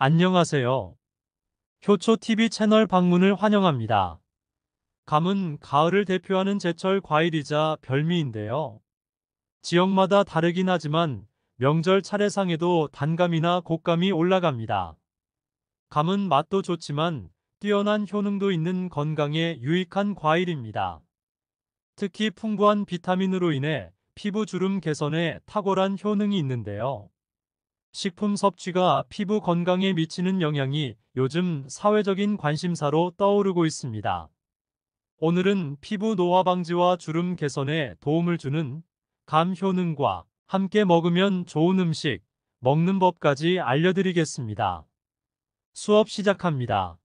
안녕하세요. 효초TV 채널 방문을 환영합니다. 감은 가을을 대표하는 제철 과일이자 별미인데요. 지역마다 다르긴 하지만 명절 차례상에도 단감이나 곶감이 올라갑니다. 감은 맛도 좋지만 뛰어난 효능도 있는 건강에 유익한 과일입니다. 특히 풍부한 비타민으로 인해 피부 주름 개선에 탁월한 효능이 있는데요. 식품 섭취가 피부 건강에 미치는 영향이 요즘 사회적인 관심사로 떠오르고 있습니다. 오늘은 피부 노화 방지와 주름 개선에 도움을 주는 감 효능과 함께 먹으면 좋은 음식, 먹는 법까지 알려드리겠습니다. 수업 시작합니다.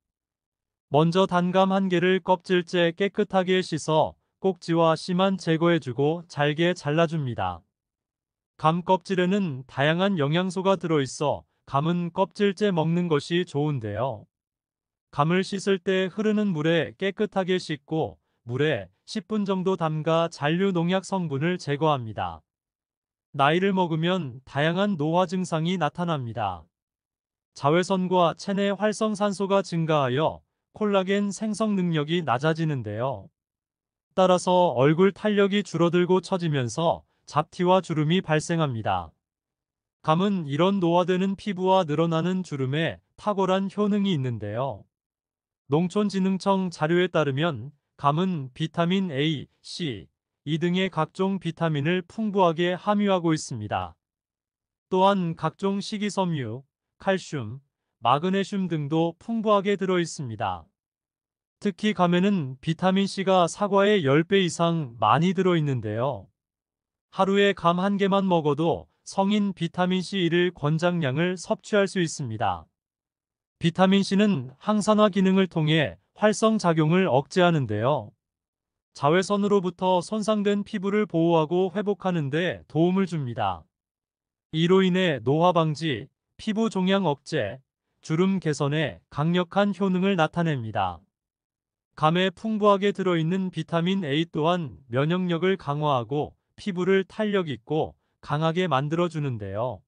먼저 단감 한 개를 껍질째 깨끗하게 씻어 꼭지와 씨만 제거해주고 잘게 잘라줍니다. 감 껍질에는 다양한 영양소가 들어있어 감은 껍질째 먹는 것이 좋은데요. 감을 씻을 때 흐르는 물에 깨끗하게 씻고 물에 10분 정도 담가 잔류 농약 성분을 제거합니다. 나이를 먹으면 다양한 노화 증상이 나타납니다. 자외선과 체내 활성산소가 증가하여 콜라겐 생성 능력이 낮아지는데요. 따라서 얼굴 탄력이 줄어들고 처지면서 잡티와 주름이 발생합니다. 감은 이런 노화되는 피부와 늘어나는 주름에 탁월한 효능이 있는데요. 농촌진흥청 자료에 따르면 감은 비타민 A, C, E 등의 각종 비타민을 풍부하게 함유하고 있습니다. 또한 각종 식이섬유, 칼슘, 마그네슘 등도 풍부하게 들어 있습니다. 특히 감에는 비타민C가 사과의 10배 이상 많이 들어 있는데요. 하루에 감 한 개만 먹어도 성인 비타민C1을 권장량을 섭취할 수 있습니다. 비타민C는 항산화 기능을 통해 활성작용을 억제하는데요. 자외선으로부터 손상된 피부를 보호하고 회복하는데 도움을 줍니다. 이로 인해 노화 방지, 피부 종양 억제, 주름 개선에 강력한 효능을 나타냅니다. 감에 풍부하게 들어있는 비타민 A 또한 면역력을 강화하고 피부를 탄력 있고 강하게 만들어주는데요.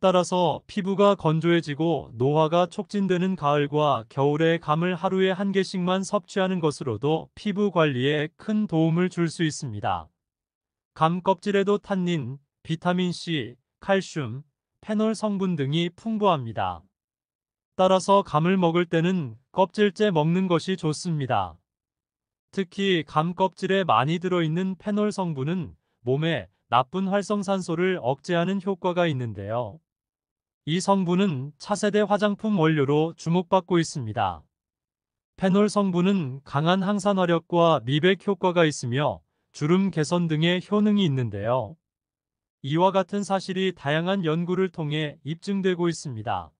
따라서 피부가 건조해지고 노화가 촉진되는 가을과 겨울에 감을 하루에 한 개씩만 섭취하는 것으로도 피부 관리에 큰 도움을 줄 수 있습니다. 감 껍질에도 탄닌, 비타민C, 칼슘, 페놀 성분 등이 풍부합니다. 따라서 감을 먹을 때는 껍질째 먹는 것이 좋습니다. 특히 감 껍질에 많이 들어있는 페놀 성분은 몸에 나쁜 활성산소를 억제하는 효과가 있는데요. 이 성분은 차세대 화장품 원료로 주목받고 있습니다. 페놀 성분은 강한 항산화력과 미백 효과가 있으며 주름 개선 등의 효능이 있는데요. 이와 같은 사실이 다양한 연구를 통해 입증되고 있습니다.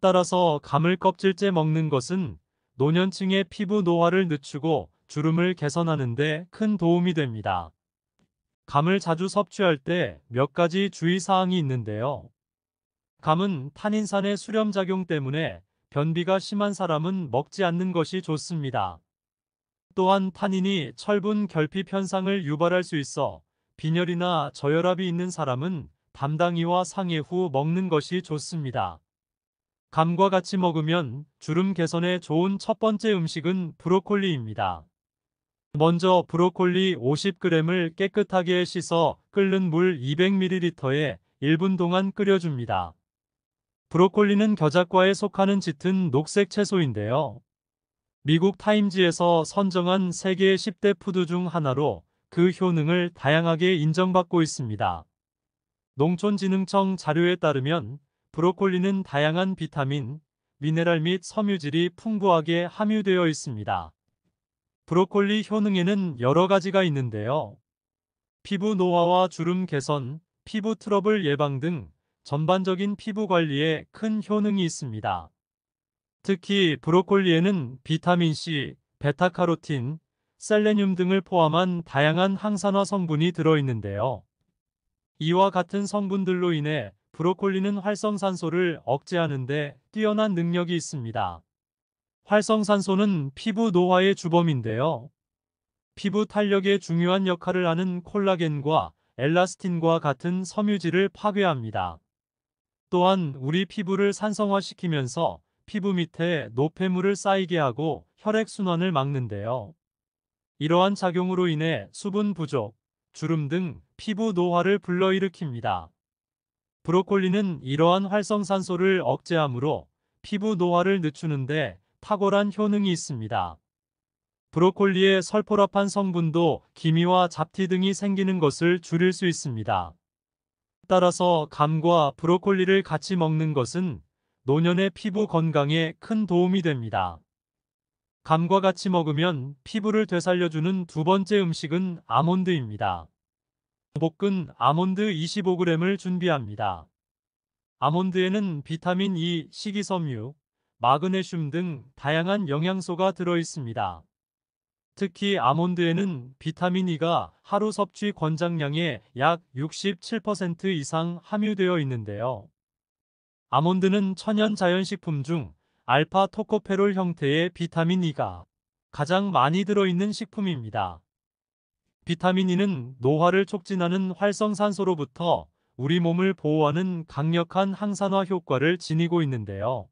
따라서 감을 껍질째 먹는 것은 노년층의 피부 노화를 늦추고 주름을 개선하는 데 큰 도움이 됩니다. 감을 자주 섭취할 때 몇 가지 주의사항이 있는데요. 감은 탄인산의 수렴작용 때문에 변비가 심한 사람은 먹지 않는 것이 좋습니다. 또한 탄인이 철분 결핍 현상을 유발할 수 있어 빈혈이나 저혈압이 있는 사람은 담당이와 상의후 먹는 것이 좋습니다. 감과 같이 먹으면 주름 개선에 좋은 첫 번째 음식은 브로콜리입니다. 먼저 브로콜리 50g을 깨끗하게 씻어 끓는 물 200ml에 1분 동안 끓여줍니다. 브로콜리는 겨자과에 속하는 짙은 녹색 채소인데요. 미국 타임지에서 선정한 세계 10대 푸드 중 하나로 그 효능을 다양하게 인정받고 있습니다. 농촌진흥청 자료에 따르면 브로콜리는 다양한 비타민, 미네랄 및 섬유질이 풍부하게 함유되어 있습니다. 브로콜리 효능에는 여러 가지가 있는데요. 피부 노화와 주름 개선, 피부 트러블 예방 등 전반적인 피부 관리에 큰 효능이 있습니다. 특히 브로콜리에는 비타민C, 베타카로틴, 셀레늄 등을 포함한 다양한 항산화 성분이 들어있는데요. 이와 같은 성분들로 인해 브로콜리는 활성산소를 억제하는데 뛰어난 능력이 있습니다. 활성산소는 피부 노화의 주범인데요. 피부 탄력에 중요한 역할을 하는 콜라겐과 엘라스틴과 같은 섬유질을 파괴합니다. 또한 우리 피부를 산성화시키면서 피부 밑에 노폐물을 쌓이게 하고 혈액순환을 막는데요. 이러한 작용으로 인해 수분 부족, 주름 등 피부 노화를 불러일으킵니다. 브로콜리는 이러한 활성산소를 억제함으로 피부 노화를 늦추는데 탁월한 효능이 있습니다. 브로콜리의 설포랍한 성분도 기미와 잡티 등이 생기는 것을 줄일 수 있습니다. 따라서 감과 브로콜리를 같이 먹는 것은 노년의 피부 건강에 큰 도움이 됩니다. 감과 같이 먹으면 피부를 되살려주는 두 번째 음식은 아몬드입니다. 볶은 아몬드 25g을 준비합니다. 아몬드에는 비타민 E, 식이섬유, 마그네슘 등 다양한 영양소가 들어있습니다. 특히 아몬드에는 비타민 E가 하루 섭취 권장량의 약 67% 이상 함유되어 있는데요. 아몬드는 천연 자연식품 중 알파 토코페롤 형태의 비타민 E가 가장 많이 들어있는 식품입니다. 비타민 E는 노화를 촉진하는 활성산소로부터 우리 몸을 보호하는 강력한 항산화 효과를 지니고 있는데요.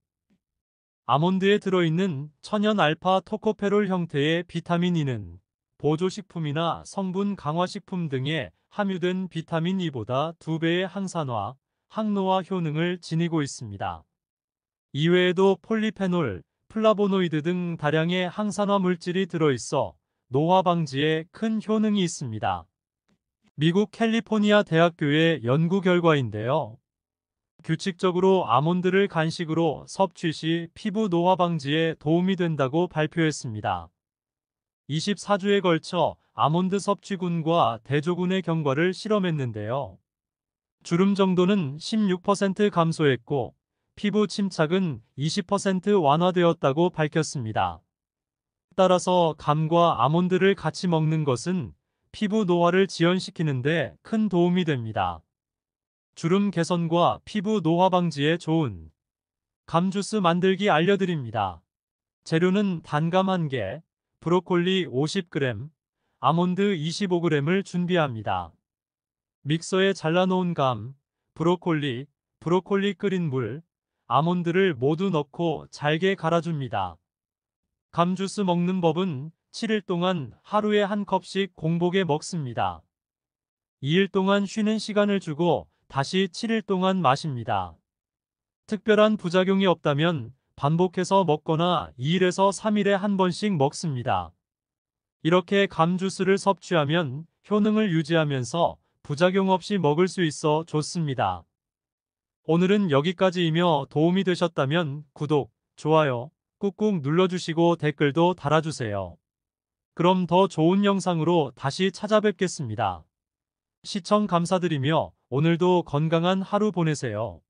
아몬드에 들어있는 천연 알파 토코페롤 형태의 비타민 E는 보조식품이나 성분 강화식품 등에 함유된 비타민 E보다 2배의 항산화, 항노화 효능을 지니고 있습니다. 이외에도 폴리페놀, 플라보노이드 등 다량의 항산화 물질이 들어있어 노화 방지에 큰 효능이 있습니다. 미국 캘리포니아 대학교의 연구 결과인데요. 규칙적으로 아몬드를 간식으로 섭취 시 피부 노화 방지에 도움이 된다고 발표했습니다. 24주에 걸쳐 아몬드 섭취군과 대조군의 경과를 실험했는데요. 주름 정도는 16% 감소했고 피부 침착은 20% 완화되었다고 밝혔습니다. 따라서 감과 아몬드를 같이 먹는 것은 피부 노화를 지연시키는데 큰 도움이 됩니다. 주름 개선과 피부 노화 방지에 좋은 감 주스 만들기 알려드립니다. 재료는 단감 1개, 브로콜리 50g, 아몬드 25g을 준비합니다. 믹서에 잘라놓은 감, 브로콜리, 브로콜리 끓인 물, 아몬드를 모두 넣고 잘게 갈아줍니다. 감 주스 먹는 법은 7일 동안 하루에 한 컵씩 공복에 먹습니다. 2일 동안 쉬는 시간을 주고 다시 7일 동안 마십니다. 특별한 부작용이 없다면 반복해서 먹거나 2일에서 3일에 한 번씩 먹습니다. 이렇게 감 주스를 섭취하면 효능을 유지하면서 부작용 없이 먹을 수 있어 좋습니다. 오늘은 여기까지이며 도움이 되셨다면 구독, 좋아요 꾹꾹 눌러주시고 댓글도 달아주세요. 그럼 더 좋은 영상으로 다시 찾아뵙겠습니다. 시청 감사드리며 오늘도 건강한 하루 보내세요.